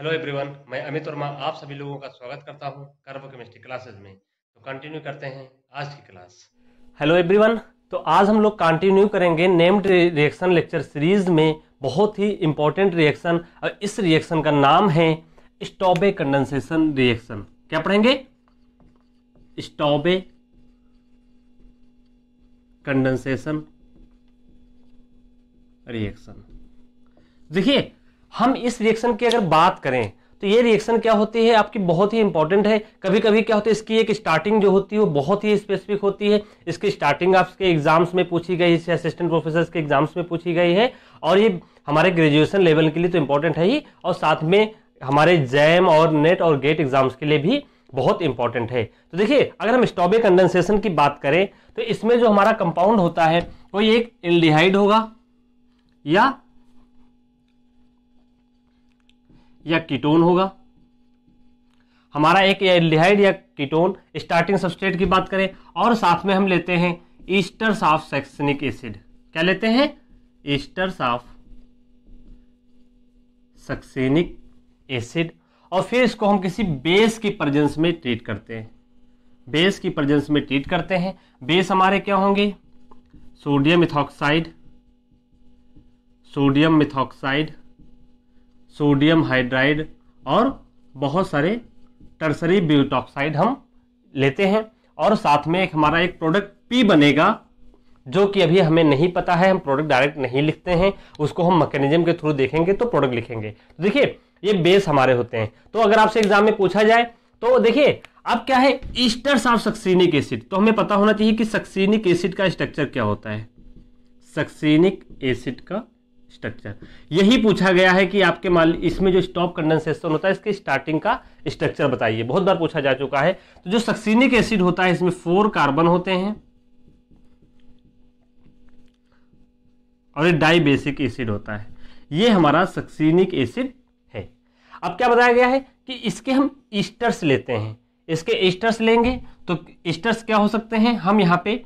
hello everyone मैं अमित वर्मा आप सभी लोगों का स्वागत करता हूं कर्व केमिस्ट्री क्लासेस में तो कंटिन्यू करते हैं आज की क्लास हेलो एवरीवन तो आज हम लोग कंटिन्यू करेंगे नेम्ड रिएक्शन लेक्चर सीरीज में बहुत ही इंपॉर्टेंट रिएक्शन और इस रिएक्शन का नाम है स्टॉबे कंडेंसेशन रिएक्शन क्या पढ़ेंगे स्टॉबे कंडेंसेशन रिएक्शन देखिए हम इस रिएक्शन की अगर बात करें तो ये रिएक्शन क्या होती है आपकी बहुत ही इंपॉर्टेंट है कभी कभी क्या होता है इसकी एक स्टार्टिंग जो होती है वो बहुत ही स्पेसिफिक होती है इसकी स्टार्टिंग आपके एग्जाम्स में पूछी गई है असिस्टेंट प्रोफेसर के एग्जाम्स में पूछी गई है और ये हमारे ग्रेजुएशन लेवल के लिए तो इम्पोर्टेंट है ही और साथ में हमारे जैम और नेट और गेट एग्जाम्स के लिए भी बहुत इंपॉर्टेंट है तो देखिए अगर हम स्टॉबे कंडेंसेशन की बात करें तो इसमें जो हमारा कंपाउंड होता है वो एक एल्डिहाइड होगा या या कीटोन होगा हमारा एक एल्डिहाइड या कीटोन स्टार्टिंग सबस्टेट की बात करें और साथ में हम लेते हैं ईस्टर्स ऑफ सेक्सनिक एसिड क्या लेते हैं ईस्टर्स ऑफ सक्सेनिक एसिड और फिर इसको हम किसी बेस की प्रजेंस में ट्रीट करते हैं बेस की प्रजेंस में ट्रीट करते हैं बेस हमारे क्या होंगे sodium ethoxide sodium methoxide sodium hydride और बहुत सारे टर्सरी ब्यूटॉक्साइड हम लेते हैं और साथ में एक हमारा एक प्रोडक्ट पी बनेगा जो कि अभी हमें नहीं पता है हम प्रोडक्ट डायरेक्ट नहीं लिखते हैं उसको हम मैकेनिज्म के थ्रू देखेंगे तो प्रोडक्ट लिखेंगे तो देखिए ये बेस हमारे होते हैं तो अगर आपसे एग्जाम में पूछा जाए तो देखिए अब क्या है ईस्टर्स ऑफ सक्सीनिक एसिड तो हमें पता होना चाहिए कि सक्सीनिक एसिड का स्ट्रक्चर क्या होता है सक्सीनिक एसिड का स्ट्रक्चर यही पूछा गया है कि आपके मान इसमें जो स्टॉप कंडेंसेशन होता है इसके स्टार्टिंग का स्ट्रक्चर बताइए बहुत बार पूछा जा चुका है तो जो सक्सीनिक एसिड होता है इसमें फोर कार्बन होते हैं और ये डाइबेसिक एसिड होता है ये हमारा सक्सीनिक एसिड है अब क्या बताया गया है कि इसके हम ईस्टर्स लेते हैं इसके ईस्टर्स लेंगे तो ईस्टर्स क्या हो सकते हैं हम यहाँ पे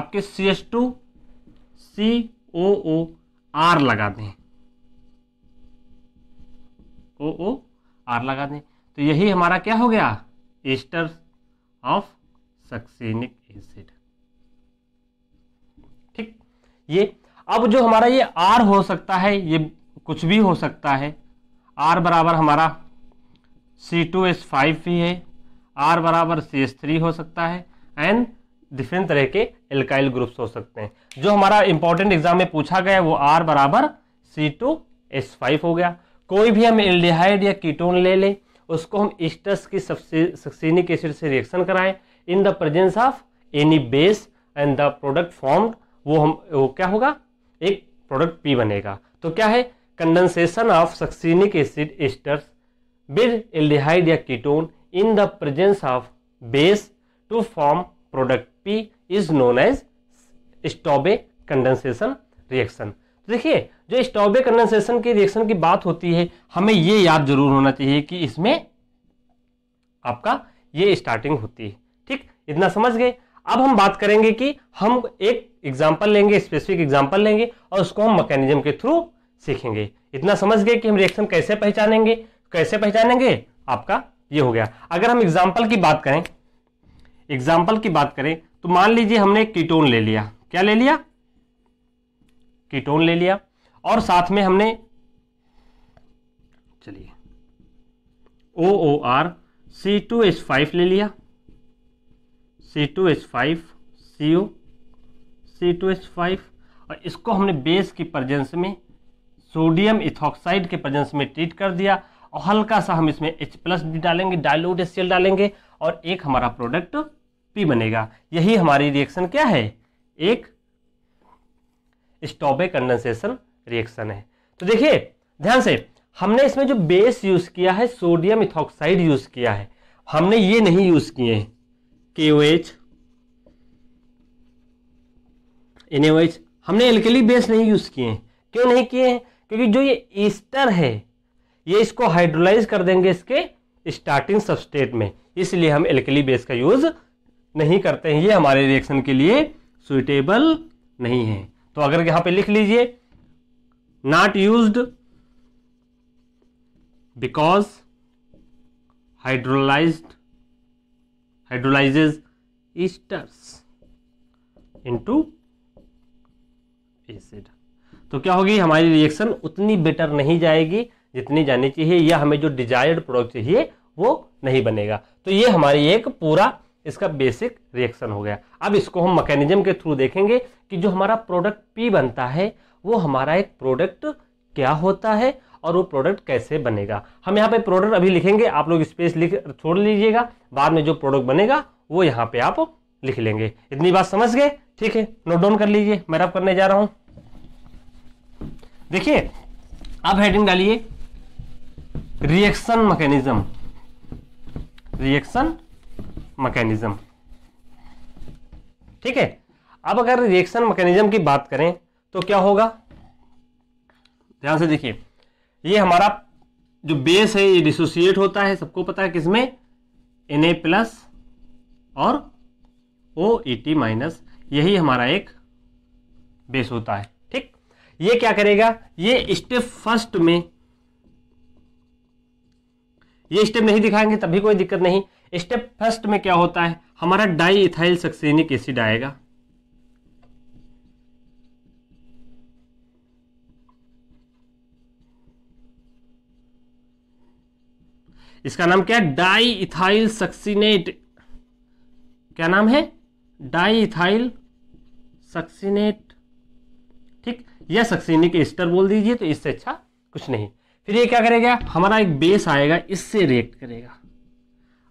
आपके C S two C O O R लगा दें ओ ओ आर लगा दें तो यही हमारा क्या हो गया एस्टर ऑफ सक्सेनिक एसिड ठीक ये अब जो हमारा ये आर हो सकता है ये कुछ भी हो सकता है आर बराबर हमारा सी टू एस फाइव भी है आर बराबर सी एस थ्री हो सकता है एंड डिफरेंट तरह के एल्काइल ग्रुप्स हो सकते हैं जो हमारा इंपॉर्टेंट एग्जाम में पूछा गया वो आर बराबर सी टू एस फाइव हो गया कोई भी हम एल्डिहाइड या कीटोन ले लें उसको हम इस्टस की सक्सीनिक एसिड से रिएक्शन कराएं in the presence of any base and the product form वो हम वो क्या होगा एक प्रोडक्ट पी बनेगा तो क्या है condensation of succinic acid esters with aldehyde या ketone in the presence of base to form product P is known as Stobbe condensation reaction देखिए जो स्टॉबे कंडेंसेशन के रिएक्शन की बात होती है हमें यह याद जरूर होना चाहिए कि इसमें आपका ये स्टार्टिंग होती है ठीक इतना समझ गए अब हम बात करेंगे कि हम एक एग्जाम्पल लेंगे स्पेसिफिक एग्जाम्पल लेंगे और उसको हम मैकेनिज्म के थ्रू सीखेंगे इतना समझ गए कि हम रिएक्शन कैसे पहचानेंगे कैसे पहचानेंगे आपका ये हो गया अगर हम एग्जाम्पल की बात करें एग्जाम्पल की बात करें तो मान लीजिए हमने कीटोन ले लिया क्या ले लिया कीटोन ले लिया और साथ में हमने चलिए O O R C two H five ले लिया C two H five C O C two H five और इसको हमने बेस की प्रजेंस में सोडियम इथॉक्साइड के प्रजेंस में ट्रीट कर दिया और हल्का सा हम इसमें H प्लस भी डालेंगे डायलोड एस डालेंगे और एक हमारा प्रोडक्ट पी बनेगा यही हमारी रिएक्शन क्या है एक स्टॉबे कंडेंसेशन रिएक्शन है तो देखिए ध्यान से हमने इसमें जो बेस यूज किया है सोडियम इथॉक्साइड यूज किया है हमने ये नहीं यूज किए K O H N H हमने एल्केली बेस नहीं यूज किए क्यों नहीं किए हैं क्योंकि जो ये ईस्टर है ये इसको हाइड्रोलाइज कर देंगे इसके स्टार्टिंग सबस्टेट में इसलिए हम एल्केली बेस का यूज नहीं करते हैं ये हमारे रिएक्शन के लिए सुइटेबल नहीं है तो अगर यहां पे लिख लीजिए not use because hydrolyse hydrolyses esters into acid तो क्या होगी हमारी रिएक्शन उतनी बेटर नहीं जाएगी जितनी जानी चाहिए या हमें जो डिजायर्ड प्रोडक्ट चाहिए वो नहीं बनेगा तो ये हमारी एक पूरा इसका बेसिक रिएक्शन हो गया अब इसको हम मैकेनिज्म के थ्रू देखेंगे कि जो हमारा प्रोडक्ट पी बनता है वो हमारा एक प्रोडक्ट क्या होता है और वो प्रोडक्ट कैसे बनेगा हम यहाँ पे प्रोडक्ट अभी लिखेंगे आप लोग स्पेस लिख छोड़ लीजिएगा बाद में जो प्रोडक्ट बनेगा वो यहाँ पे आप लिख लेंगे इतनी बात समझ गए ठीक है नोट डाउन कर लीजिए मैं रब करने जा रहा हूं देखिए अब हेडिंग डालिए रिएक्शन मैकेनिज्म रिएक्शन मैकेनिज्म ठीक है अब अगर रिएक्शन मैकेनिज्म की बात करें तो क्या होगा ध्यान से देखिए ये हमारा जो बेस है ये डिसोसिएट होता है सबको पता है किसमें एन ए प्लस और ओ ई टी माइनस यही हमारा एक बेस होता है ठीक ये क्या करेगा ये स्टेप फर्स्ट में ये स्टेप नहीं दिखाएंगे तभी कोई दिक्कत नहीं स्टेप फर्स्ट में क्या होता है हमारा डाई इथाइल सक्सेनिक एसिड आएगा इसका नाम क्या है डाई इथाइल सक्सीनेट क्या नाम है डाई इथाइल सक्सीनेट ठीक या सक्सीनिक एस्टर बोल दीजिए तो इससे अच्छा कुछ नहीं फिर ये क्या करेगा हमारा एक बेस आएगा इससे रिएक्ट करेगा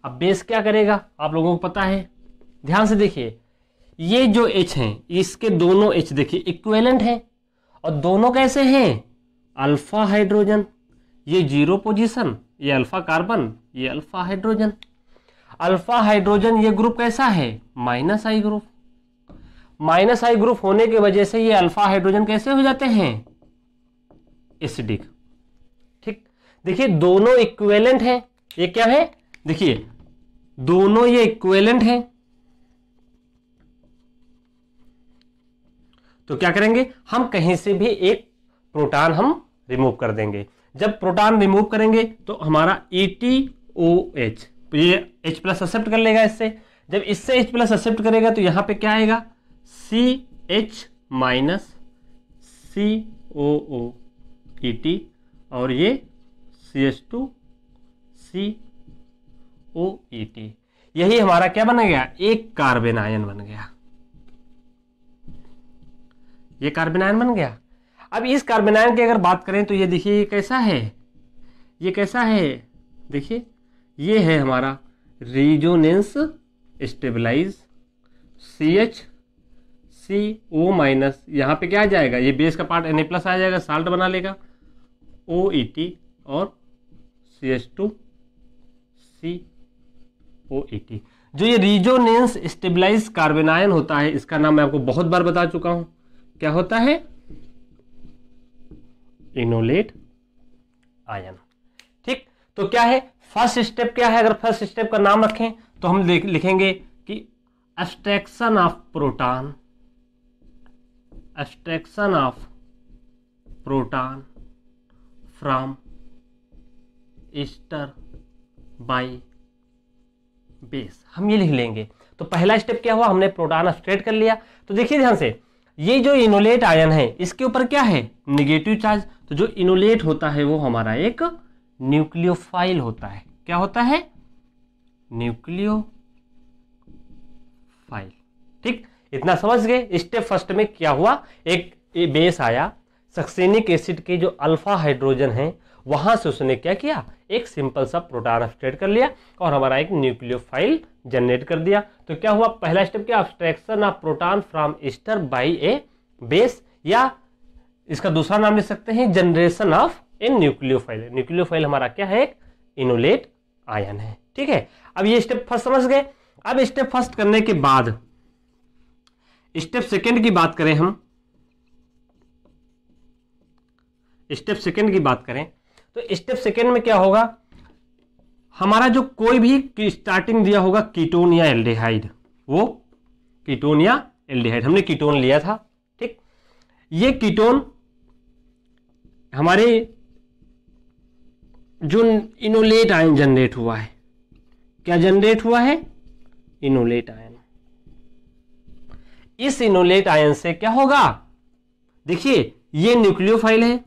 अब बेस क्या करेगा आप लोगों को पता है ध्यान से देखिए ये जो एच है इसके दोनों एच देखिए इक्वेलेंट है और दोनों कैसे हैं अल्फा हाइड्रोजन ये जीरो पोजीशन ये अल्फा कार्बन ये अल्फा हाइड्रोजन अल्फा हाइड्रोजन ये ग्रुप कैसा है minus I group minus I group होने की वजह से ये अल्फा हाइड्रोजन कैसे हो जाते हैं एसिडिक ठीक देखिए दोनों इक्वेलेंट हैं ये क्या है देखिए दोनों ये इक्वेलेंट हैं तो क्या करेंगे हम कहीं से भी एक प्रोटॉन हम रिमूव कर देंगे जब प्रोटॉन रिमूव करेंगे तो हमारा ई टी ओ एच ये H प्लस एक्सेप्ट कर लेगा इससे जब इससे H प्लस एक्सेप्ट करेगा तो यहां पे क्या आएगा C H minus C O O E T और ये C H two C O T यही हमारा क्या बन गया एक कार्बन आयन बन गया ये कार्बन आयन बन गया अब इस कार्बन आयन की अगर बात करें तो ये देखिए ये कैसा है ये कैसा है देखिए ये है हमारा resonance stabilise C H C O minus यहाँ पे क्या आ जाएगा ये बेस का पार्ट एन ए प्लस आ जाएगा साल्ट बना लेगा ओ ई टी और C H two C O ET जो ये रिजोनेंस स्टेबलाइज कार्बेनायन होता है इसका नाम मैं आपको बहुत बार बता चुका हूं क्या होता है इनोलेट आयन ठीक तो क्या है फर्स्ट स्टेप क्या है अगर फर्स्ट स्टेप का नाम रखें तो हम लिखेंगे कि abstraction of proton extraction of proton from ester by base हम ये लिख लेंगे तो पहला स्टेप क्या हुआ हमने प्रोटॉन स्ट्रेट कर लिया तो देखिए ध्यान से ये जो इनोलेट आयन है इसके ऊपर क्या है निगेटिव चार्ज तो जो इनोलेट होता है वो हमारा एक न्यूक्लियोफाइल होता है क्या होता है न्यूक्लियो फाइल ठीक इतना समझ गए स्टेप फर्स्ट में क्या हुआ एक बेस आया सक्सेनिक एसिड के जो अल्फा हाइड्रोजन है वहां से उसने क्या किया एक सिंपल सा प्रोटॉन एब्स्ट्रेट कर लिया और हमारा एक न्यूक्लियोफाइल जनरेट कर दिया तो क्या हुआ पहला स्टेप क्या abstraction of proton from ester by a base या इसका दूसरा नाम ले सकते हैं generation of a nucleophile nucleophile हमारा क्या है एक इनोलेट आयन है ठीक है अब ये स्टेप फर्स्ट समझ गए अब स्टेप फर्स्ट करने के बाद स्टेप सेकेंड की बात करें हम स्टेप सेकेंड की बात करें तो स्टेप सेकेंड में क्या होगा हमारा जो कोई भी स्टार्टिंग दिया होगा कीटोन या एल्डिहाइड वो कीटोन या एल्डिहाइड हमने कीटोन लिया था ठीक ये कीटोन हमारे जो इनोलेट आयन जनरेट हुआ है क्या जनरेट हुआ है इनोलेट आयन इस इनोलेट आयन से क्या होगा देखिए ये न्यूक्लियोफाइल है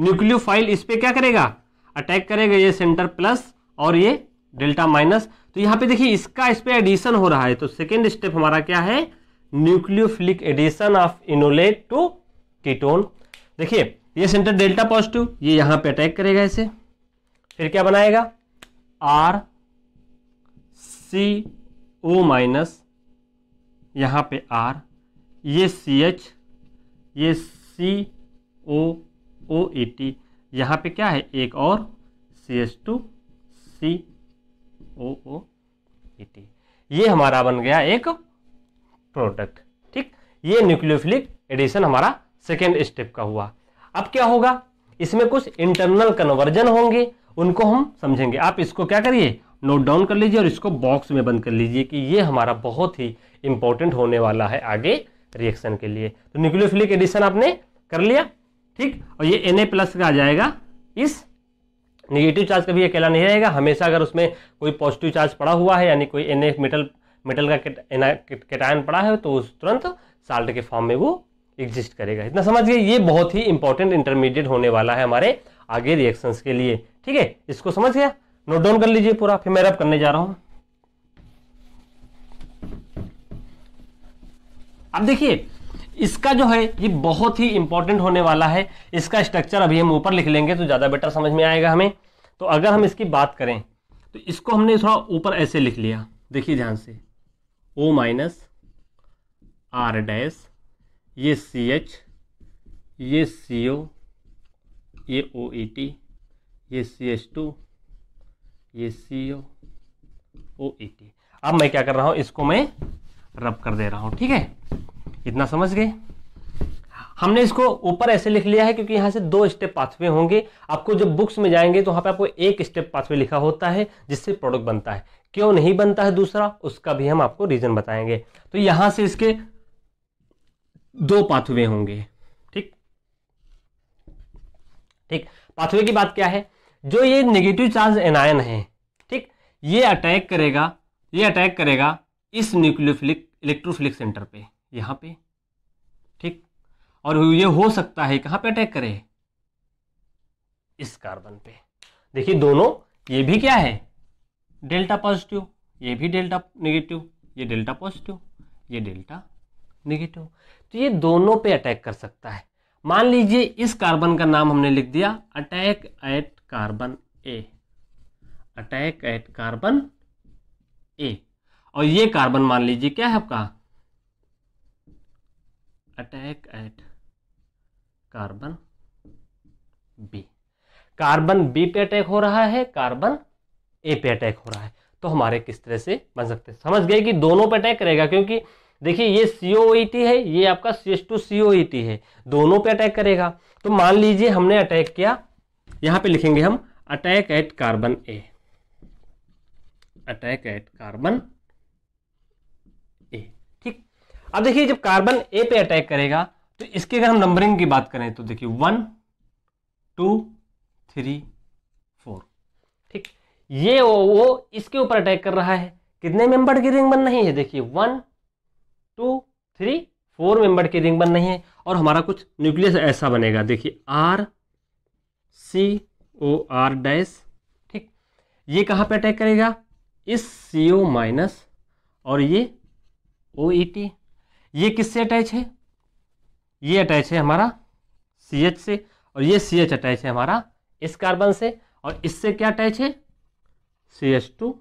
न्यूक्लियोफाइल इस पर क्या करेगा अटैक करेगा ये सेंटर प्लस और ये डेल्टा माइनस तो यहाँ पे देखिए इसका इस पर एडिशन हो रहा है तो सेकेंड स्टेप हमारा क्या है nucleophilic addition of enolate to ketone देखिए ये सेंटर डेल्टा पॉजिटिव ये यहाँ पे अटैक करेगा इसे फिर क्या बनाएगा आर सी ओ माइनस यहाँ पे आर ये सी एच ये सी ओ ओ ए टी यहाँ पर क्या है एक और C H two C O O A T ये हमारा बन गया एक प्रोडक्ट ठीक ये न्यूक्लियोफिलिक एडिशन हमारा सेकेंड स्टेप का हुआ अब क्या होगा इसमें कुछ इंटरनल कन्वर्जन होंगे उनको हम समझेंगे आप इसको क्या करिए नोट डाउन कर लीजिए और इसको बॉक्स में बंद कर लीजिए कि ये हमारा बहुत ही इंपॉर्टेंट होने वाला है आगे रिएक्शन के लिए तो न्यूक्लियोफिलिक एडिशन आपने कर लिया ठीक और ये एन ए प्लस का आ जाएगा इस निगेटिव चार्ज कभी अकेला नहीं रहेगा हमेशा अगर उसमें कोई पॉजिटिव चार्ज पड़ा हुआ है यानी कोई एन ए मेटल मेटल का कैटायन पड़ा है तो उस तुरंत साल्ट के फॉर्म में वो एग्जिस्ट करेगा इतना समझ गए ये बहुत ही इंपॉर्टेंट इंटरमीडिएट होने वाला है हमारे आगे रिएक्शंस के लिए ठीक है इसको समझ गया नोट डाउन कर लीजिए पूरा फिर मैं रब करने जा रहा हूं अब देखिए इसका जो है ये बहुत ही इंपॉर्टेंट होने वाला है इसका स्ट्रक्चर अभी हम ऊपर लिख लेंगे तो ज़्यादा बेटर समझ में आएगा हमें तो अगर हम इसकी बात करें तो इसको हमने थोड़ा ऊपर ऐसे लिख लिया देखिए ध्यान से ओ माइनस आर डैश ये सी एच ये सी ओ ये ओ ई टी ये सी एच टू ये सी ओ ओ ई टी अब मैं क्या कर रहा हूँ इसको मैं रब कर दे रहा हूँ ठीक है इतना समझ गए हमने इसको ऊपर ऐसे लिख लिया है क्योंकि यहां से दो स्टेप पाथवे होंगे आपको जब बुक्स में जाएंगे तो वहां पे आपको एक स्टेप पाथवे लिखा होता है जिससे प्रोडक्ट बनता है क्यों नहीं बनता है दूसरा उसका भी हम आपको रीजन बताएंगे तो यहां से इसके दो पाथवे होंगे ठीक ठीक पाथवे की बात क्या है जो ये नेगेटिव चार्ज एनायन है ठीक ये अटैक करेगा ये अटैक करेगा इस न्यूक्लियोफिलिक इलेक्ट्रोफिलिक सेंटर पे यहाँ पे ठीक और ये हो सकता है कहाँ पे अटैक करे इस कार्बन पे देखिए दोनों ये भी क्या है डेल्टा पॉजिटिव ये भी डेल्टा नेगेटिव ये डेल्टा पॉजिटिव ये डेल्टा नेगेटिव तो ये दोनों पे अटैक कर सकता है मान लीजिए इस कार्बन का नाम हमने लिख दिया attack at carbon A attack at carbon A और ये कार्बन मान लीजिए क्या है आपका attack at carbon B carbon B पे अटैक हो रहा है कार्बन ए पे अटैक हो रहा है तो हमारे किस तरह से बन सकते हैं समझ गए कि दोनों पे अटैक करेगा क्योंकि देखिए ये टी e है ये आपका सी एस टू टी है दोनों पे अटैक करेगा तो मान लीजिए हमने अटैक किया यहां पे लिखेंगे हम attack at carbon A attack at carbon अब देखिए जब कार्बन ए पे अटैक करेगा तो इसकी अगर हम नंबरिंग की बात करें तो देखिए वन टू थ्री फोर ठीक ये वो, वो इसके ऊपर अटैक कर रहा है कितने मेंबर की रिंग बन रही है देखिए one two three four member की रिंग बन रही है और हमारा कुछ न्यूक्लियस ऐसा बनेगा देखिए R C O R dash ठीक ये कहाँ पे अटैक करेगा इस सी ओ माइनस और ये ओ ई टी ये किससे अटैच है ये अटैच है हमारा सी एच से और ये सी एच अटैच है हमारा इस कार्बन से और इससे क्या अटैच है C H two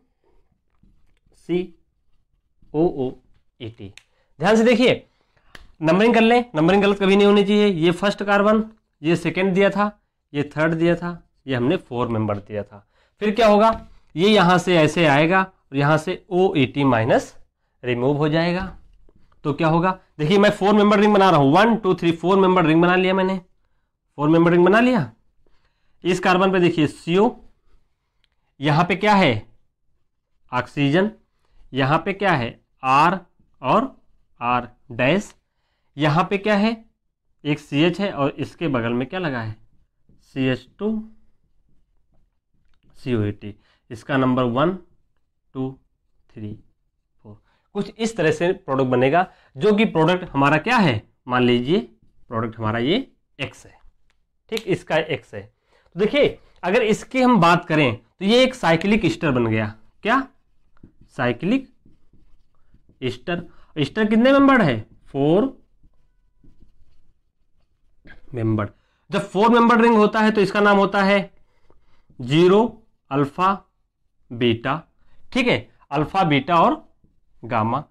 C O O A T ध्यान से देखिए नंबरिंग कर लें नंबरिंग गलत कभी नहीं होनी चाहिए ये फर्स्ट कार्बन ये सेकेंड दिया था ये थर्ड दिया था ये हमने फोर मेंबर दिया था फिर क्या होगा ये यहाँ से ऐसे आएगा और यहाँ से O A T minus remove हो जाएगा तो क्या होगा देखिए मैं फोर मेंबर रिंग बना रहा हूं one two three four member ring बना लिया मैंने फोर मेंबर रिंग बना लिया इस कार्बन पे देखिए सीओ यहां पे क्या है ऑक्सीजन यहां पे क्या है आर और आर डैश यहां पे क्या है एक सी एच है और इसके बगल में क्या लगा है C H two C O T इसका नंबर वन टू थ्री कुछ इस तरह से प्रोडक्ट बनेगा जो कि प्रोडक्ट हमारा क्या है मान लीजिए प्रोडक्ट हमारा ये एक्स है ठीक इसका एक्स है तो देखिए अगर इसकी हम बात करें तो ये एक साइक्लिक स्टर बन गया क्या साइक्लिक स्टर स्टर कितने मेंबर है फोर मेंबर जब फोर मेंबर रिंग होता है तो इसका नाम होता है जीरो अल्फा बीटा ठीक है अल्फा बीटा और गामा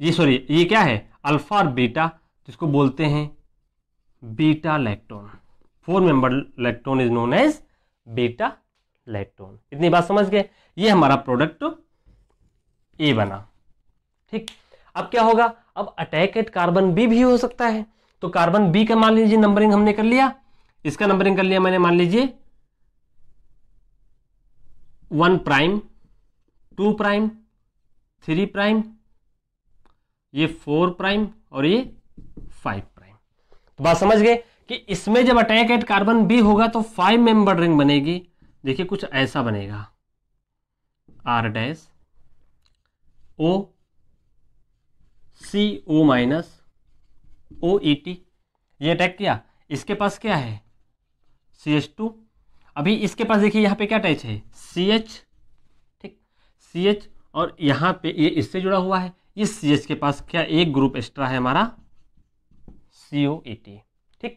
ये सॉरी ये क्या है अल्फा और बीटा जिसको बोलते हैं beta lactone four member lactone is known as beta lactone इतनी बात समझ गए ये हमारा प्रोडक्ट ए बना ठीक अब क्या होगा अब अटैक एट कार्बन बी भी हो सकता है तो कार्बन बी का मान लीजिए नंबरिंग हमने कर लिया इसका नंबरिंग कर लिया मैंने मान लीजिए one prime two prime three prime ये फोर प्राइम और ये फाइव प्राइम तो बात समझ गए कि इसमें जब अटैक एट कार्बन बी होगा तो फाइव मेंबर रिंग बनेगी देखिए कुछ ऐसा बनेगा R dash O C O minus O E T ये अटैक किया इसके पास क्या है सी एच टू अभी इसके पास देखिए यहां पे क्या अटैच है सी एच ठीक सी एच और यहाँ पे ये इससे जुड़ा हुआ है इस सी के पास क्या एक ग्रुप एक्स्ट्रा है हमारा सी ओ ए टी ठीक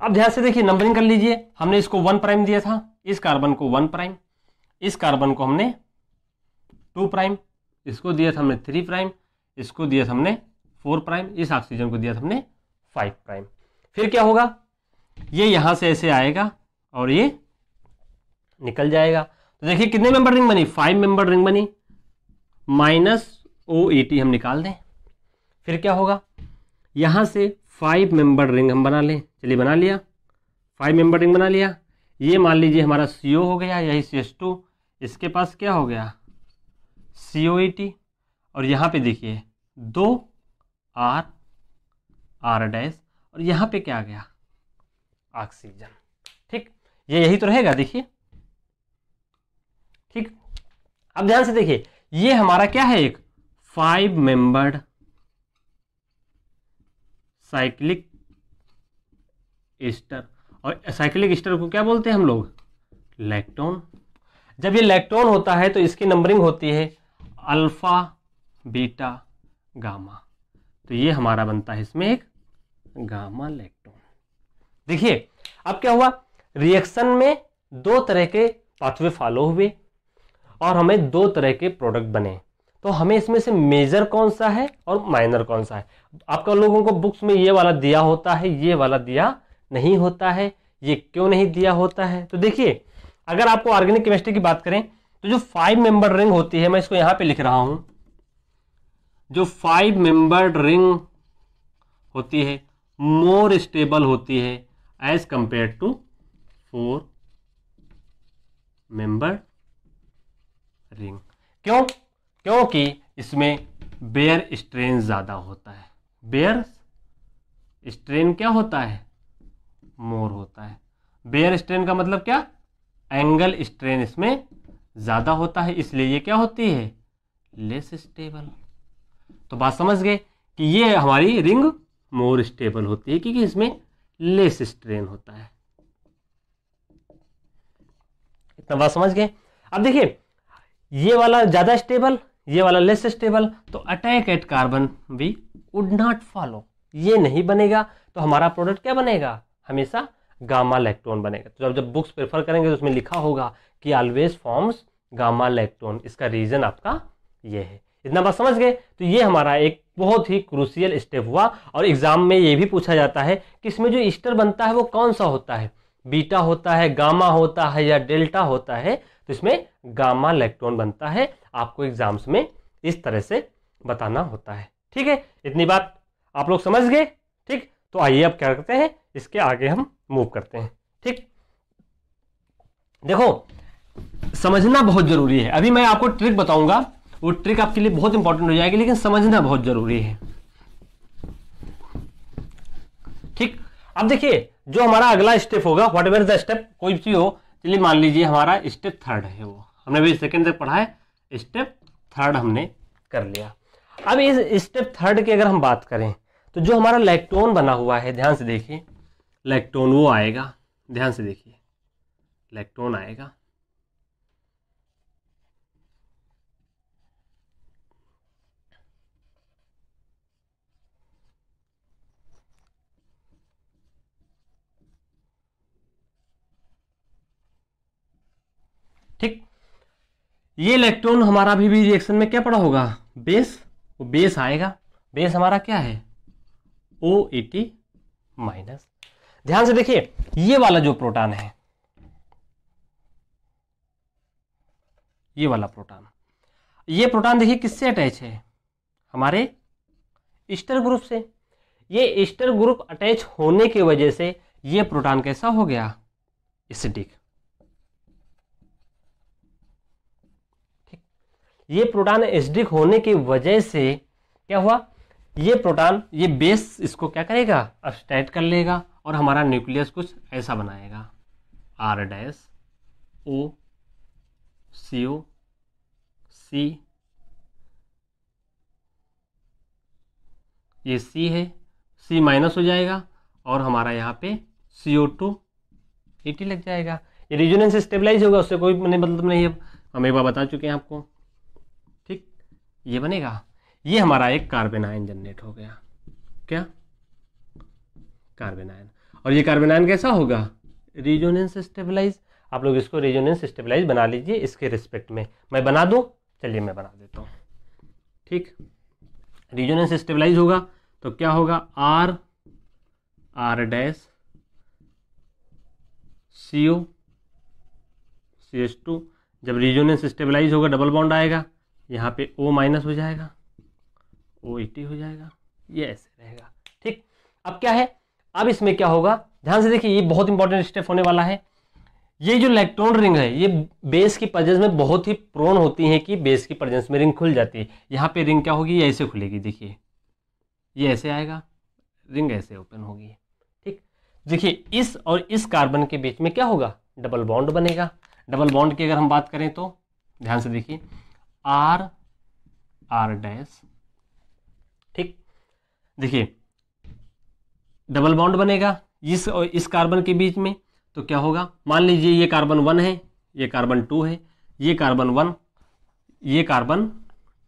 अब ध्यान से देखिए नंबरिंग कर लीजिए हमने इसको वन प्राइम दिया था इस कार्बन को वन प्राइम इस कार्बन को हमने टू प्राइम इसको दिया था हमने थ्री प्राइम इसको दिया था हमने फोर प्राइम इस ऑक्सीजन को दिया था हमने फाइव प्राइम फिर क्या होगा ये यहां से ऐसे आएगा और ये निकल जाएगा तो देखिए कितने मेंबर रिंग बनी फाइव मेंबर रिंग बनी माइनस ओ ए टी हम निकाल दें फिर क्या होगा यहाँ से फाइव मेंबर रिंग हम बना लें चलिए बना लिया फाइव मेंबर रिंग बना लिया ये मान लीजिए हमारा सी ओ हो गया यही सी एस टू इसके पास क्या हो गया सी ओ ए टी और यहाँ पे देखिए दो आर आर डैश और यहाँ पे क्या आ गया ऑक्सीजन ठीक ये यही तो रहेगा देखिए ठीक अब ध्यान से देखिए ये हमारा क्या है एक फाइव मेंबर्ड साइक्लिक एस्टर और साइक्लिक एस्टर को क्या बोलते हैं हम लोग लैक्टोन जब ये लैक्टोन होता है तो इसकी नंबरिंग होती है अल्फा बीटा गामा तो ये हमारा बनता है इसमें एक गामा लैक्टोन देखिए अब क्या हुआ रिएक्शन में दो तरह के पाथवे फॉलो हुए और हमें दो तरह के प्रोडक्ट बने तो हमें इसमें से मेजर कौन सा है और माइनर कौन सा है आपका लोगों को बुक्स में ये वाला दिया होता है ये वाला दिया नहीं होता है ये क्यों नहीं दिया होता है तो देखिए अगर आपको ऑर्गेनिक केमिस्ट्री की बात करें तो जो फाइव मेंबर रिंग होती है मैं इसको यहां पे लिख रहा हूं जो फाइव मेंबर रिंग होती है मोर स्टेबल होती है as compare to four member ring क्यों क्योंकि इसमें बेयर स्ट्रेन ज़्यादा होता है बेयर स्ट्रेन क्या होता है मोर होता है बेयर स्ट्रेन का मतलब क्या एंगल स्ट्रेन इसमें ज़्यादा होता है इसलिए ये क्या होती है लेस स्टेबल तो बात समझ गए कि ये हमारी रिंग मोर स्टेबल होती है क्योंकि इसमें लेस स्ट्रेन होता है इतना बात समझ गए अब देखिए ये वाला ज़्यादा स्टेबल ये वाला लेस स्टेबल तो attack at carbon B would not follow ये नहीं बनेगा तो हमारा प्रोडक्ट क्या बनेगा हमेशा गामा इलेक्ट्रॉन बनेगा तो जब जब बुक्स प्रेफर करेंगे तो उसमें लिखा होगा कि ऑलवेज फॉर्म्स गामा इलेक्ट्रॉन इसका रीज़न आपका ये है इतना बात समझ गए तो ये हमारा एक बहुत ही क्रूसियल स्टेप हुआ और एग्जाम में ये भी पूछा जाता है कि इसमें जो ईस्टर बनता है वो कौन सा होता है बीटा होता है गामा होता है या डेल्टा होता है तो इसमें गामा इलेक्ट्रॉन बनता है आपको एग्जाम्स में इस तरह से बताना होता है ठीक है इतनी बात आप लोग समझ गए ठीक तो आइए अब क्या करते हैं इसके आगे हम मूव करते हैं ठीक देखो समझना बहुत जरूरी है अभी मैं आपको ट्रिक बताऊंगा वो ट्रिक आपके लिए बहुत इंपॉर्टेंट हो जाएगी लेकिन समझना बहुत जरूरी है ठीक अब देखिए जो हमारा अगला स्टेप होगा व्हाट एवर द स्टेप कोई भी हो चलिए मान लीजिए हमारा स्टेप थर्ड है वो हमने अभी सेकेंड तक पढ़ा है स्टेप थर्ड हमने कर लिया अब इस स्टेप थर्ड की अगर हम बात करें तो जो हमारा लैक्टोन बना हुआ है ध्यान से देखिए लैक्टोन वो आएगा ध्यान से देखिए लैक्टोन आएगा ठीक ये इलेक्ट्रॉन हमारा अभी भी रिएक्शन में क्या पड़ा होगा बेस वो बेस आएगा बेस हमारा क्या है ओ एटी माइनस ध्यान से देखिए ये वाला जो प्रोटॉन है ये वाला प्रोटॉन ये प्रोटॉन देखिए किससे अटैच है हमारे ईस्टर ग्रुप से ये ईस्टर ग्रुप अटैच होने की वजह से ये प्रोटॉन कैसा हो गया एसिडिक ये प्रोटॉन एसडिक होने की वजह से क्या हुआ ये प्रोटॉन ये बेस इसको क्या करेगा अब्सटैट कर लेगा और हमारा न्यूक्लियस कुछ ऐसा बनाएगा are dash O C O सी ये सी है सी माइनस हो जाएगा और हमारा यहाँ पे सी ओ टू एटी लग जाएगा ये रिजोनेंस स्टेबलाइज होगा उससे कोई मैंने मतलब नहीं है हम एक बार बता चुके हैं आपको ये बनेगा ये हमारा एक कार्बन आयन जनरेट हो गया क्या कार्बन आयन और ये कार्बन आयन कैसा होगा रिजोनेंस स्टेबलाइज आप लोग इसको रिजोनेंस स्टेबलाइज बना लीजिए इसके रिस्पेक्ट में मैं बना दूँ चलिए मैं बना देता हूँ ठीक रिजोनेंस स्टेबलाइज होगा तो क्या होगा R R dash C O C S two जब रिजोनेंस स्टेबलाइज होगा डबल बॉन्ड आएगा यहाँ पे ओ माइनस हो जाएगा ओ एटी हो जाएगा ये ऐसे रहेगा ठीक अब क्या है अब इसमें क्या होगा ध्यान से देखिए ये बहुत इंपॉर्टेंट स्टेप होने वाला है ये जो इलेक्ट्रॉन रिंग है ये बेस की प्रजेंस में बहुत ही प्रोन होती है कि बेस की प्रजेंस में रिंग खुल जाती है यहाँ पे रिंग क्या होगी ये ऐसे खुलेगी देखिए ये ऐसे आएगा रिंग ऐसे ओपन होगी ठीक देखिए इस और इस कार्बन के बीच में क्या होगा डबल बॉन्ड बनेगा डबल बॉन्ड की अगर हम बात करें तो ध्यान से देखिए आर आर डैश ठीक देखिए डबल बाउंड बनेगा इस और इस कार्बन के बीच में तो क्या होगा मान लीजिए ये कार्बन वन है ये कार्बन टू है ये कार्बन वन ये कार्बन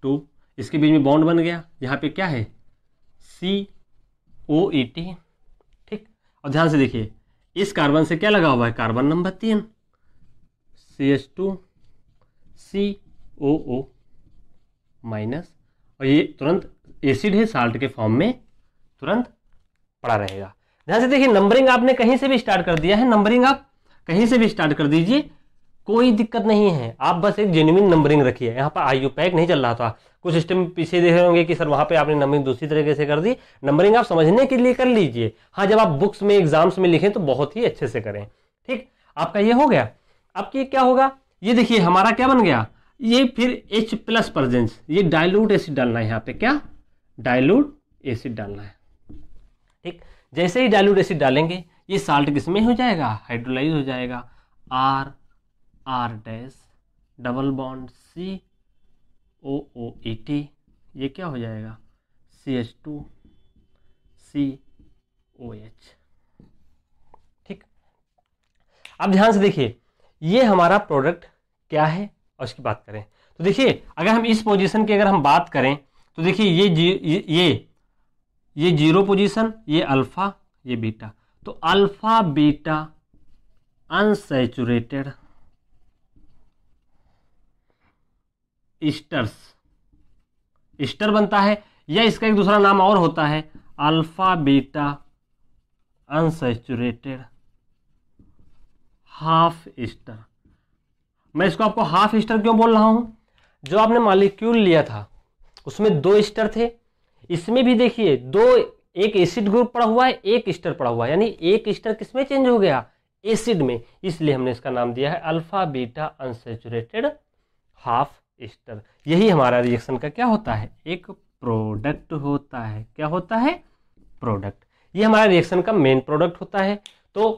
टू इसके बीच में बाउंड बन गया यहाँ पे क्या है सी ओ ई टी ठीक और ध्यान से देखिए इस कार्बन से क्या लगा हुआ है कार्बन नंबर तीन C H two C O O minus और ये तुरंत एसिड है साल्ट के फॉर्म में तुरंत पड़ा रहेगा ध्यान से देखिए नंबरिंग आपने कहीं से भी स्टार्ट कर दिया है नंबरिंग आप कहीं से भी स्टार्ट कर दीजिए कोई दिक्कत नहीं है आप बस एक जेन्यून नंबरिंग रखिए यहाँ पर आई पैक नहीं चल रहा था कुछ सिस्टम पीछे देख रहे होंगे कि सर वहाँ पे आपने नंबरिंग दूसरी तरीके से कर दी नंबरिंग आप समझने के लिए कर लीजिए हाँ जब आप बुक्स में एग्जाम्स में लिखें तो बहुत ही अच्छे से करें ठीक आपका ये हो गया आपकी क्या होगा ये देखिए हमारा क्या बन गया ये फिर H प्लस प्रजेंस ये डायलूट एसिड डालना है यहाँ पे क्या डायलूट एसिड डालना है ठीक जैसे ही डायलूट एसिड डालेंगे ये साल्ट किसमें हो जाएगा हाइड्रोलाइज हो जाएगा R R dash double bond C O O E T e, ये क्या हो जाएगा C H two C O H ठीक अब ध्यान से देखिए ये हमारा प्रोडक्ट क्या है और इसकी बात करें तो देखिए अगर हम इस पोजीशन की अगर हम बात करें तो देखिए ये ये ये जीरो पोजीशन ये अल्फ़ा ये बीटा तो alpha beta unsaturated esters ester बनता है या इसका एक दूसरा नाम और होता है alpha beta unsaturated half ester मैं इसको आपको हाफ स्टर क्यों बोल रहा हूँ जो आपने मालिक्यूल लिया था उसमें दो स्टर थे इसमें भी देखिए दो एक एसिड ग्रुप पड़ा हुआ है एक स्टर पड़ा हुआ है यानी एक स्टर किसमें चेंज हो गया एसिड में इसलिए हमने इसका नाम दिया है alpha beta unsaturated half ester यही हमारा रिएक्शन का क्या होता है एक प्रोडक्ट होता है क्या होता है प्रोडक्ट ये हमारा रिएक्शन का मेन प्रोडक्ट होता है तो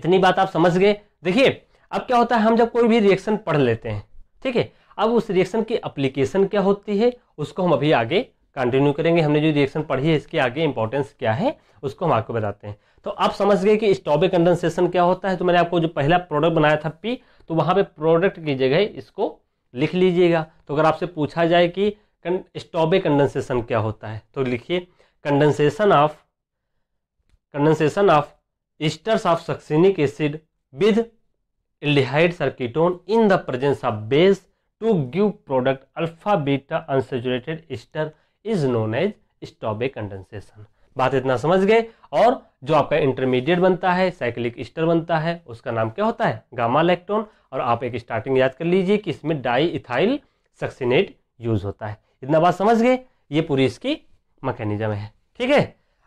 इतनी बात आप समझ गए देखिए अब क्या होता है हम जब कोई भी रिएक्शन पढ़ लेते हैं ठीक है अब उस रिएक्शन की अप्लीकेशन क्या होती है उसको हम अभी आगे कंटिन्यू करेंगे हमने जो रिएक्शन पढ़ी है इसके आगे इंपॉर्टेंस क्या है उसको हम आपको बताते हैं तो आप समझ गए कि स्टॉबिक कंडेंसेशन क्या होता है तो मैंने आपको जो पहला प्रोडक्ट बनाया था पी तो वहाँ पे प्रोडक्ट की जगह इसको लिख लीजिएगा तो अगर आपसे पूछा जाए कि स्टॉबिक कंडेंसेशन क्या होता है तो लिखिए condensation of condensation of esters of succinic acid with aldehyde or ketone in the presence of base to give product alpha beta unsaturated ester is known as Stobbe condensation बात इतना समझ गए और जो आपका इंटरमीडिएट बनता है साइक्लिक ईस्टर बनता है उसका नाम क्या होता है गामा इलेक्ट्रॉन और आप एक स्टार्टिंग याद कर लीजिए कि इसमें डाई इथाइल सक्सिनेट यूज होता है इतना बात समझ गए ये पूरी इसकी मैकेनिज्म है ठीक है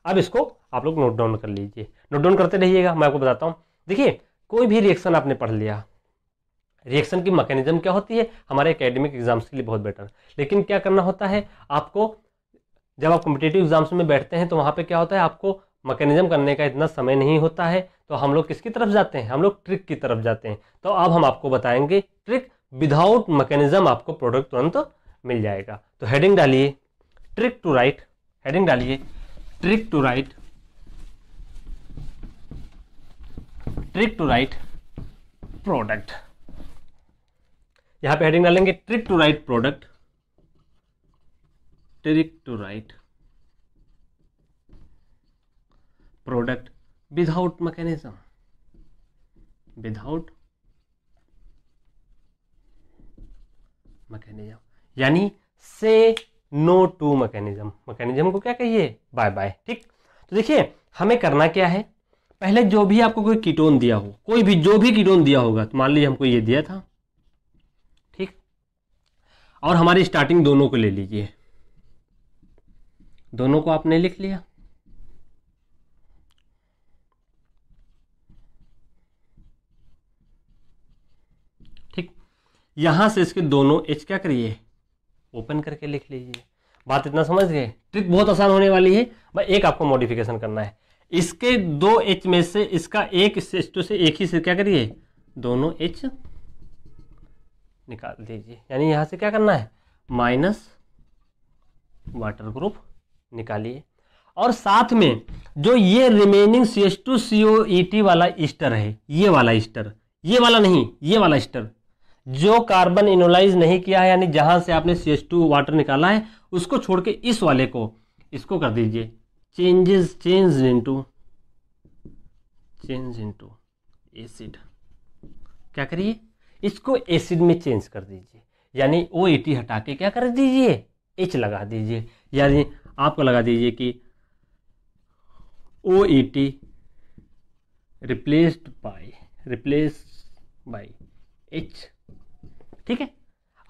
अब इसको आप लोग नोट डाउन कर लीजिए नोट डाउन करते रहिएगा मैं आपको बताता हूँ देखिए कोई भी रिएक्शन आपने पढ़ लिया रिएक्शन की मैकेनिज्म क्या होती है हमारे एकेडमिक एग्जाम्स के लिए बहुत बेटर लेकिन क्या करना होता है आपको जब आप कॉम्पिटेटिव एग्जाम्स में बैठते हैं तो वहाँ पे क्या होता है आपको मैकेनिज्म करने का इतना समय नहीं होता है तो हम लोग किसकी तरफ जाते हैं हम लोग ट्रिक की तरफ जाते हैं तो अब हम आपको बताएंगे ट्रिक विदाउट मैकेनिज्म आपको प्रोडक्ट तुरंत मिल जाएगा तो हेडिंग डालिए ट्रिक टू राइट हेडिंग डालिए trick to write trick to write product यहां पे हेडिंग डालेंगे trick to write product trick to write product without mechanism without mechanism यानी से नो टू मैकेनिज्म मैकेनिज्म को क्या कहिए बाय बाय ठीक तो देखिए हमें करना क्या है पहले जो भी आपको कोई कीटोन दिया हो कोई भी जो भी कीटोन दिया होगा तो मान लीजिए हमको ये दिया था ठीक और हमारी स्टार्टिंग दोनों को ले लीजिए दोनों को आपने लिख लिया ठीक यहां से इसके दोनों एच क्या करिए ओपन करके लिख लीजिए बात इतना समझ गए ट्रिक बहुत आसान होने वाली है एक आपको मॉडिफिकेशन करना है इसके दो एच में से इसका एक एच से एक ही से क्या करिए दोनों एच निकाल दीजिए यानी यहां से क्या करना है माइनस वाटर ग्रुप निकालिए और साथ में जो ये remaining C H two C O E T वाला ईस्टर है ये वाला ईस्टर ये वाला नहीं ये वाला ईस्टर जो कार्बन इनोलाइज नहीं किया है यानी जहां से आपने सी एच टू वाटर निकाला है उसको छोड़ के इस वाले को इसको कर दीजिए changes changed into change into acid क्या करिए इसको एसिड में चेंज कर दीजिए यानी ओ एटी हटा के क्या कर दीजिए एच लगा दीजिए यानी आपको लगा दीजिए कि O ET replaced by replace by H ठीक है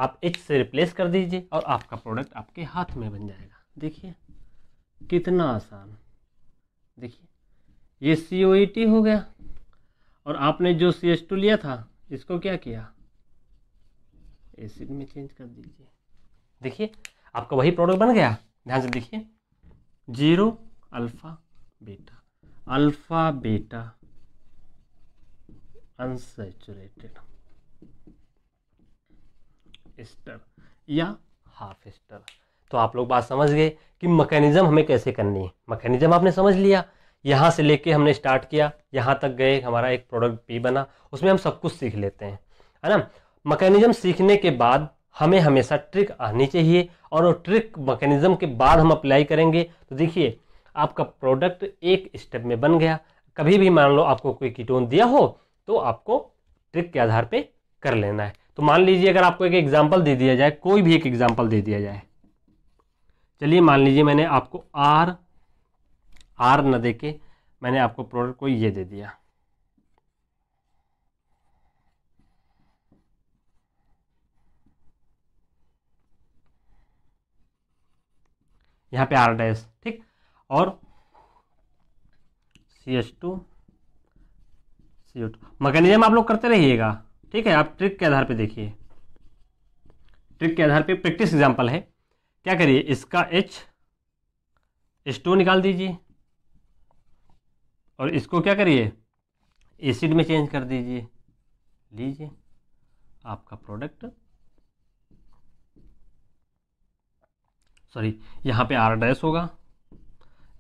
आप एच से रिप्लेस कर दीजिए और आपका प्रोडक्ट आपके हाथ में बन जाएगा देखिए कितना आसान देखिए ये सी ओ टी हो गया और आपने जो सी एच टू लिया था इसको क्या किया एसिड में चेंज कर दीजिए देखिए आपका वही प्रोडक्ट बन गया ध्यान से देखिए zero alpha beta alpha beta unsaturated ester या हाफ स्टर तो आप लोग बात समझ गए कि मकैनिज़म हमें कैसे करनी है मकैनिज़म आपने समझ लिया यहाँ से लेके हमने स्टार्ट किया यहाँ तक गए हमारा एक प्रोडक्ट पी बना उसमें हम सब कुछ सीख लेते हैं है ना मकैनिज़म सीखने के बाद हमें हमेशा ट्रिक आनी चाहिए और वो ट्रिक मकैनिज़म के बाद हम अप्लाई करेंगे तो देखिए आपका प्रोडक्ट एक स्टेप में बन गया कभी भी मान लो आपको कोई कीटोन दिया हो तो आपको ट्रिक के आधार पर कर लेना है तो मान लीजिए अगर आपको एक एग्जाम्पल दे दिया जाए कोई भी एक एग्जाम्पल दे दिया जाए चलिए मान लीजिए मैंने आपको आर आर न दे के मैंने आपको प्रोडक्ट को ये दे दिया यहाँ पे आर डैश ठीक और C H two C two mechanism आप लोग करते रहिएगा ठीक है आप ट्रिक के आधार पे देखिए ट्रिक के आधार पे प्रैक्टिस एग्जांपल है क्या करिए इसका एच एच टू निकाल दीजिए और इसको क्या करिए एसिड में चेंज कर दीजिए लीजिए आपका प्रोडक्ट सॉरी यहाँ पे आर डैश होगा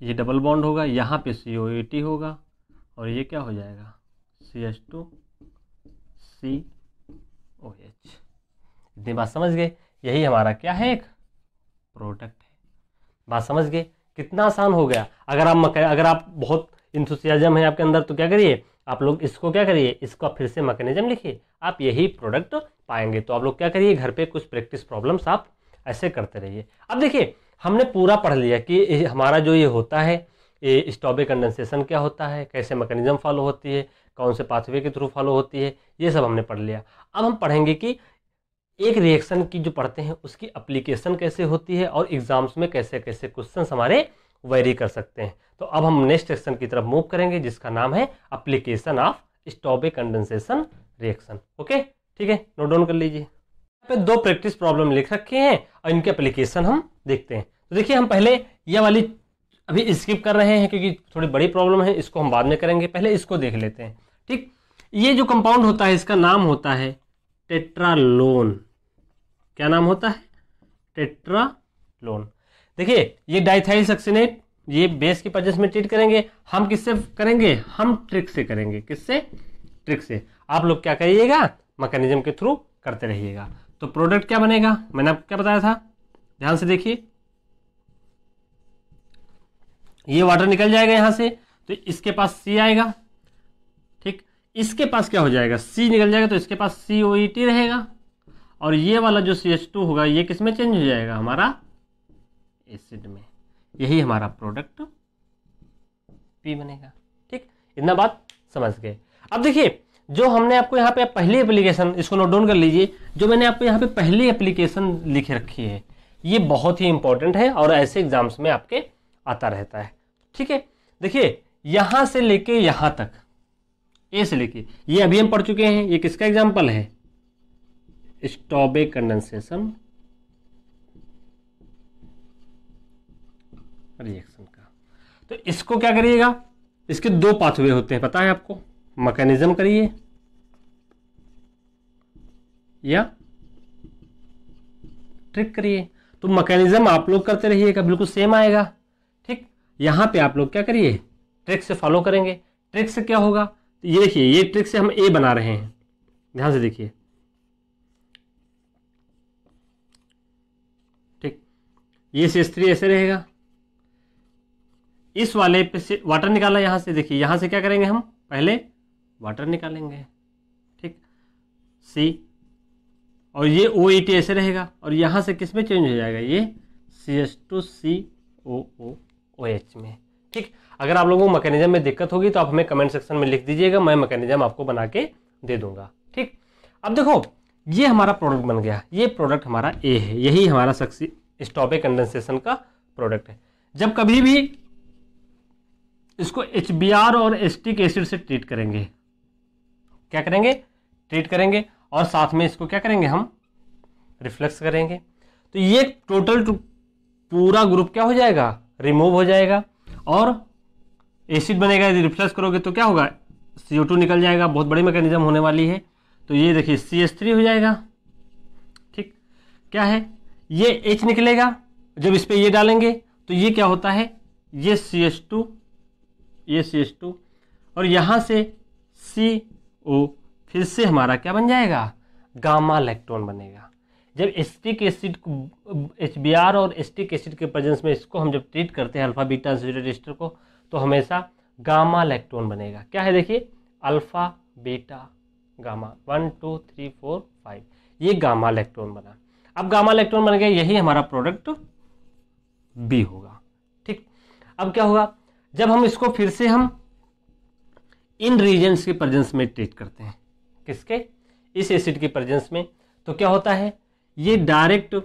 ये डबल बॉन्ड होगा यहाँ पे सी ओ ए टी होगा और ये क्या हो जाएगा C H two C O H इतनी बात समझ गए यही हमारा क्या है एक प्रोडक्ट है बात समझ गए कितना आसान हो गया अगर आप मकै अगर आप बहुत इंथुसियाजम है आपके अंदर तो क्या करिए आप लोग इसको क्या करिए इसको फिर से मकैनिज्म लिखिए आप यही प्रोडक्ट पाएंगे तो आप लोग क्या करिए घर पे कुछ प्रैक्टिस प्रॉब्लम्स आप ऐसे करते रहिए अब देखिए हमने पूरा पढ़ लिया कि हमारा जो ये होता है ये स्टॉबे कंडेंसेशन क्या होता है कैसे मैकेनिज्म फॉलो होती है कौन से पाथवे के थ्रू फॉलो होती है ये सब हमने पढ़ लिया अब हम पढ़ेंगे कि एक रिएक्शन की जो पढ़ते हैं उसकी अप्लीकेशन कैसे होती है और एग्जाम्स में कैसे कैसे क्वेश्चन हमारे वेरी कर सकते हैं तो अब हम नेक्स्ट सेक्शन की तरफ मूव करेंगे जिसका नाम है application of Stobbe condensation reaction okay ठीक है नोट डाउन कर लीजिए पे दो प्रैक्टिस प्रॉब्लम लिख रखे हैं और इनके अप्लीकेशन हम देखते हैं तो देखिए हम पहले ये वाली अभी स्किप कर रहे हैं क्योंकि थोड़ी बड़ी प्रॉब्लम है इसको हम बाद में करेंगे पहले इसको देख लेते हैं ठीक ये जो कंपाउंड होता है इसका नाम होता है टेट्रालोन क्या नाम होता है टेट्रालोन देखिए ये डाइथाइल सक्सिनेट ये बेस के पजेस में ट्रीट करेंगे हम किससे करेंगे हम ट्रिक से करेंगे किससे ट्रिक से आप लोग क्या करिएगा मकैनिज्म के थ्रू करते रहिएगा तो प्रोडक्ट क्या बनेगा मैंने आपको क्या बताया था ध्यान से देखिए ये वाटर निकल जाएगा यहां से तो इसके पास सी आएगा ठीक इसके पास क्या हो जाएगा सी निकल जाएगा तो इसके पास सी ओ ई टी रहेगा और ये वाला जो सी एच टू होगा ये किस में चेंज हो जाएगा हमारा एसिड में यही हमारा प्रोडक्ट पी बनेगा ठीक इतना बात समझ गए अब देखिए जो हमने आपको यहाँ पे पहली एप्लीकेशन इसको नोट डाउन कर लीजिए जो मैंने आपको यहाँ पे पहली एप्लीकेशन लिख रखी है ये बहुत ही इंपॉर्टेंट है और ऐसे एग्जाम्स में आपके आता रहता है ठीक है देखिए यहां से लेके यहां तक ए से लेके ये अभी हम पढ़ चुके हैं ये किसका एग्जाम्पल है स्टॉबे कंडेंसेशन रिएक्शन का तो इसको क्या करिएगा इसके दो पाथवे होते हैं पता है आपको मैकेनिज्म करिए या ट्रिक करिए तो मैकेनिज्म आप लोग करते रहिएगा बिल्कुल सेम आएगा ठीक यहां पे आप लोग क्या करिए ट्रिक से फॉलो करेंगे ट्रिक से क्या होगा तो ये देखिए ये ट्रिक से हम ए बना रहे हैं ध्यान से देखिए ये एस थ्री ऐसे रहेगा इस वाले पे से वाटर निकाला यहाँ से देखिए यहाँ से क्या करेंगे हम पहले वाटर निकालेंगे ठीक सी और ये ओ ई टी ऐसे रहेगा और यहाँ से किस में चेंज हो जाएगा ये C S two C O O O H में ठीक अगर आप लोगों को मैकेनिज्म में दिक्कत होगी तो आप हमें कमेंट सेक्शन में लिख दीजिएगा मैं मैकेनिज्म आपको बना के दे दूंगा ठीक अब देखो ये हमारा प्रोडक्ट बन गया ये प्रोडक्ट हमारा ए है यही हमारा सक्सी स्टॉपे कंडेंसेशन का प्रोडक्ट है जब कभी भी इसको एच और एस्टिक एसिड से ट्रीट करेंगे क्या करेंगे ट्रीट करेंगे और साथ में इसको क्या करेंगे हम रिफ्लेक्स करेंगे तो ये टोटल पूरा ग्रुप क्या हो जाएगा रिमूव हो जाएगा और एसिड बनेगा यदि रिफ्लेक्स करोगे तो क्या होगा सी निकल जाएगा बहुत बड़ी मैकेनिज्म होने वाली है तो ये देखिए सी हो जाएगा ठीक क्या है ये एच निकलेगा जब इस पर ये डालेंगे तो ये क्या होता है ये सी एच टू ये सी एच टू और यहाँ से सी ओ फिर से हमारा क्या बन जाएगा गामा इलेक्ट्रॉन बनेगा जब acetic acid H B R और एस्टिक एसिड के प्रेजेंस में इसको हम जब ट्रीट करते हैं अल्फा बीटा एसिड रजिस्टर को तो हमेशा गामा इलेक्ट्रॉन बनेगा क्या है देखिए alpha beta gamma one two three four five ये गामा इलेक्ट्रॉन बना अब गामा इलेक्ट्रॉन बन गया यही हमारा प्रोडक्ट बी होगा ठीक अब क्या होगा जब हम इसको फिर से हम इन रीजेंट्स की प्रजेंस में ट्रीट करते हैं किसके इस एसिड की प्रजेंस में तो क्या होता है ये डायरेक्ट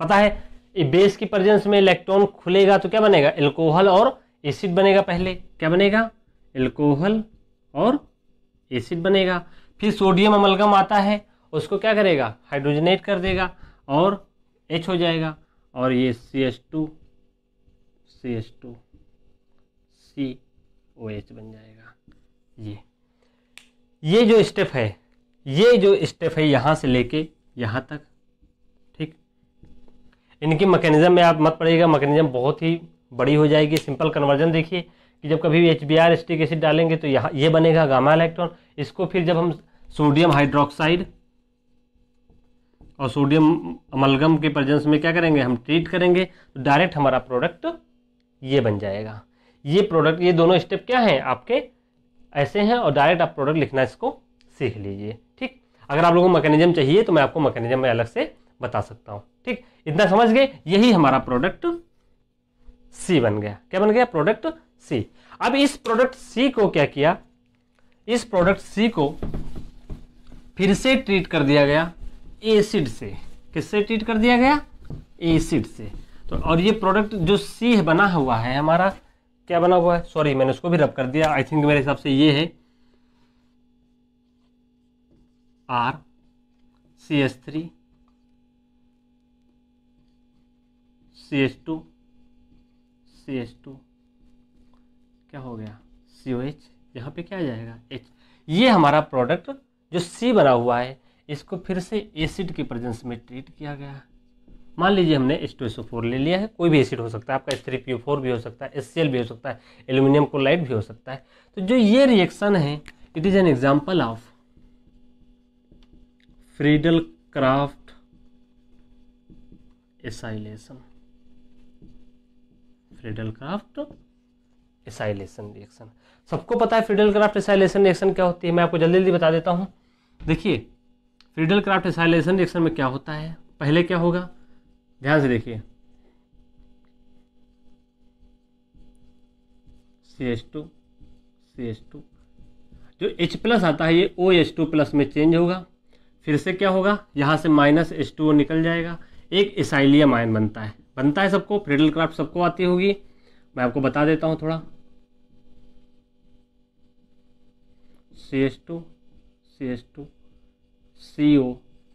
पता है बेस की प्रजेंस में इलेक्ट्रॉन खुलेगा तो क्या बनेगा एल्कोहल और एसिड बनेगा पहले क्या बनेगा एल्कोहल और एसिड बनेगा फिर सोडियम अमलगम आता है उसको क्या करेगा हाइड्रोजनेट कर देगा और एच हो जाएगा और ये C H two C H two C O H बन जाएगा ये ये जो स्टेप है ये जो स्टेप है यहाँ से लेके यहाँ तक ठीक इनकी मैकेनिज्म में आप मत पड़ेगा मैकेनिज्म बहुत ही बड़ी हो जाएगी सिंपल कन्वर्जन देखिए कि जब कभी H B R acetic acid डालेंगे तो यहाँ ये बनेगा गामा इलेक्ट्रॉन इसको फिर जब हम सोडियम हाइड्रोक्साइड और सोडियम अमलगम के प्रजेंस में क्या करेंगे हम ट्रीट करेंगे तो डायरेक्ट हमारा प्रोडक्ट ये बन जाएगा ये प्रोडक्ट ये दोनों स्टेप क्या हैं आपके ऐसे हैं और डायरेक्ट आप प्रोडक्ट लिखना इसको सीख लीजिए ठीक अगर आप लोगों को मैकेनिज्म चाहिए तो मैं आपको मैकेनिज्म में अलग से बता सकता हूँ ठीक इतना समझ गए यही हमारा प्रोडक्ट सी बन गया क्या बन गया प्रोडक्ट सी अब इस प्रोडक्ट सी को क्या किया इस प्रोडक्ट सी को फिर से ट्रीट कर दिया गया एसिड से किससे ट्रीट कर दिया गया एसिड से तो और ये प्रोडक्ट जो सी बना हुआ है हमारा क्या बना हुआ है सॉरी मैंने उसको भी रब कर दिया आई थिंक मेरे हिसाब से ये है R C S three C S two C S two क्या हो गया सी ओ एच यहाँ पे क्या आ जाएगा एच ये हमारा प्रोडक्ट जो सी बना हुआ है इसको फिर से एसिड के प्रेजेंस में ट्रीट किया गया मान लीजिए हमने H two S O four ले लिया है कोई भी एसिड हो सकता है आपका S three P O four भी हो सकता है एस सी एल भी हो सकता है एल्यूमिनियम क्लोराइड भी हो सकता है तो जो ये रिएक्शन है it is an example of Friedel Crafts acylation Friedel Crafts acylation reaction सबको पता है फ्रीडल क्राफ्ट एसाइलेशन रिएक्शन क्या होती है मैं आपको जल्दी जल्दी बता देता हूँ देखिए फ्रीडल क्राफ्ट एसाइलेशन रिएक्शन में क्या होता है पहले क्या होगा ध्यान से देखिए C H two C H two जो H प्लस आता है ये ओ एच टू प्लस में चेंज होगा फिर से क्या होगा यहाँ से माइनस एच टू निकल जाएगा एक एसाइलियम आयन बनता है बनता है सबको फ्रीडल क्राफ्ट सबको आती होगी मैं आपको बता देता हूँ थोड़ा C H two C H two C O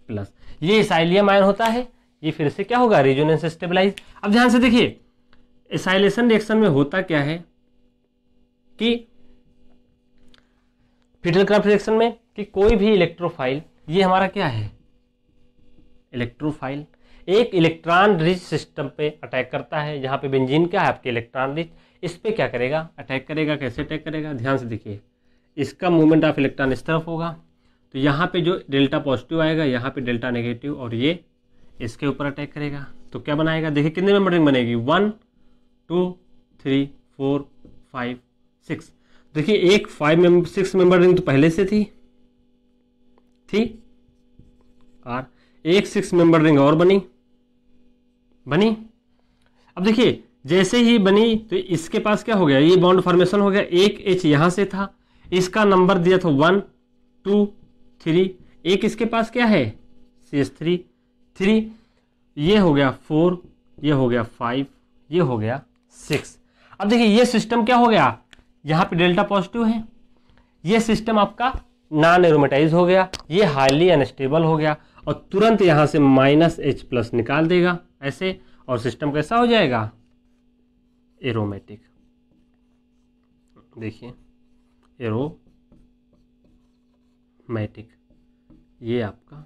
plus ये साइलियम आयन होता है ये फिर से क्या होगा रेजोनेंस स्टेबलाइज अब ध्यान से देखिए इसाइलेशन रिएक्शन में होता क्या है कि फिटल क्राफ्ट रिएक्शन में कि कोई भी इलेक्ट्रोफाइल ये हमारा क्या है इलेक्ट्रोफाइल एक इलेक्ट्रॉन रिच सिस्टम पे अटैक करता है जहां पे बेंजीन क्या है आपके इलेक्ट्रॉन रिच इस पर क्या करेगा अटैक करेगा कैसे अटैक करेगा ध्यान से देखिए इसका मूवमेंट ऑफ इलेक्ट्रॉन इस तरफ होगा तो यहाँ पे जो डेल्टा पॉजिटिव आएगा यहाँ पे डेल्टा नेगेटिव और ये इसके ऊपर अटैक करेगा तो क्या बनाएगा देखिए कितने मेंबर रिंग बनेगी one two three four five six देखिए एक five member six member ring तो पहले से थी थी और एक सिक्स मेंबर रिंग और बनी बनी अब देखिए जैसे ही बनी तो इसके पास क्या हो गया ये बॉन्ड फॉर्मेशन हो गया एक एच यहां से था इसका नंबर दिया था वन टू थ्री एक इसके पास क्या है सी एस थ्री थ्री ये हो गया फोर ये हो गया फाइव ये हो गया सिक्स अब देखिए ये सिस्टम क्या हो गया यहाँ पे डेल्टा पॉजिटिव है ये सिस्टम आपका नॉन एरोमेटाइज हो गया ये हाईली अनस्टेबल हो गया और तुरंत यहाँ से माइनस एच प्लस निकाल देगा ऐसे और सिस्टम कैसा हो जाएगा एरोमेटिक देखिए एरो मैटिक ये आपका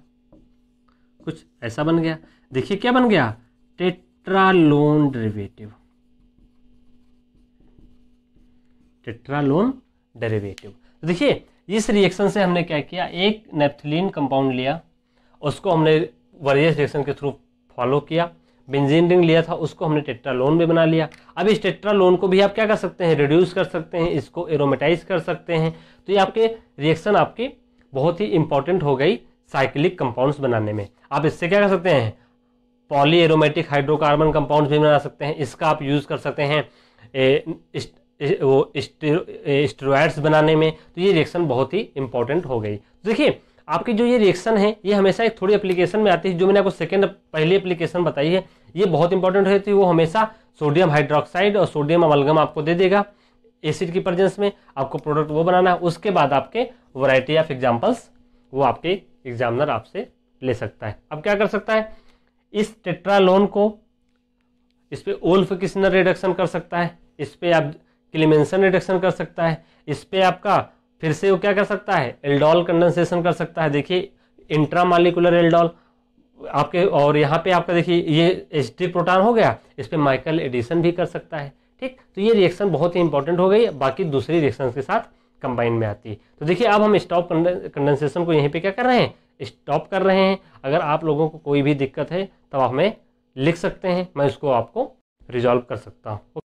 कुछ ऐसा बन गया देखिए क्या बन गया टेट्रालोन डेरिवेटिव टेट्रालोन डेरिवेटिव तो देखिए इस रिएक्शन से हमने क्या किया एक नेप्थलीन कंपाउंड लिया उसको हमने वर्जियस रिएक्शन के थ्रू फॉलो किया बेंजीन रिंग लिया था उसको हमने टेट्रालोन में बना लिया अब इस टेट्रालोन को भी आप क्या कर सकते हैं रिड्यूस कर सकते हैं इसको एरोमेटाइज कर सकते हैं तो ये आपके रिएक्शन आपके बहुत ही इंपॉर्टेंट हो गई साइक्लिक कंपाउंड्स बनाने में आप इससे क्या कर सकते हैं पॉली एरोमेटिक हाइड्रोकार्बन कंपाउंड्स भी बना सकते हैं इसका आप यूज़ कर सकते हैं ए, इस, ए, वो स्टेरॉइड्स बनाने में तो ये रिएक्शन बहुत ही इंपॉर्टेंट हो गई देखिए आपकी जो ये रिएक्शन है ये हमेशा एक थोड़ी एप्लीकेशन में आती है जो मैंने आपको सेकेंड पहली एप्लीकेशन बताई है ये बहुत इंपॉर्टेंट रहती है वो हमेशा सोडियम हाइड्रोक्साइड और सोडियम अमलगम आपको दे देगा एसिड की प्रेजेंस में आपको प्रोडक्ट वो बनाना है उसके बाद आपके वराइटी ऑफ एग्जाम्पल्स वो आपके एग्जामिनर आपसे ले सकता है अब क्या कर सकता है इस टेट्रालोन को इस पर ओल्फ किसनर रिडक्शन कर सकता है इस पर आप क्लिमेंसन रिडक्शन कर सकता है इस पर आपका फिर से वो क्या कर सकता है एल्डोल कंडेंसेशन कर सकता है देखिए इंट्रामालिकुलर एल्डोल आपके और यहाँ पे आपका देखिए ये एच डी प्रोटान हो गया इस पर माइकल एडिसन भी कर सकता है ठीक तो ये रिएक्शन बहुत ही इंपॉर्टेंट हो गई बाकी दूसरी रिएक्शन के साथ कंबाइन में आती है तो देखिए अब हम स्टॉप कंडेंसेशन को यहीं पे क्या कर रहे हैं स्टॉप कर रहे हैं अगर आप लोगों को कोई भी दिक्कत है तब आप हमें लिख सकते हैं मैं उसको आपको रिजॉल्व कर सकता हूँ